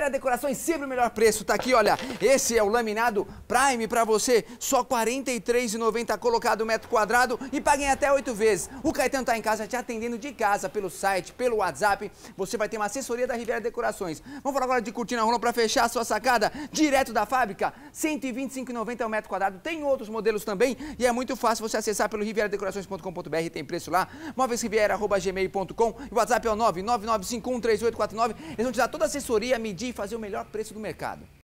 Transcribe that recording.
Primeira decoração e sempre o melhor preço. Tá aqui, olha, esse é o laminado Prime para você, só R$ 43,90 colocado metro quadrado e paguem até oito vezes. O Caetano tá em casa te atendendo de casa pelo site, pelo WhatsApp. Você vai ter uma assessoria da Riviera Decorações. Vamos falar agora de cortina rola para fechar a sua sacada direto da fábrica. R$ 125,90 o metro quadrado. Tem outros modelos também e é muito fácil você acessar pelo rivieradecorações.com.br, tem preço lá. móveisriviera@gmail.com. O WhatsApp é o 999513849. Eles vão te dar toda a assessoria, medida e fazer o melhor preço do mercado.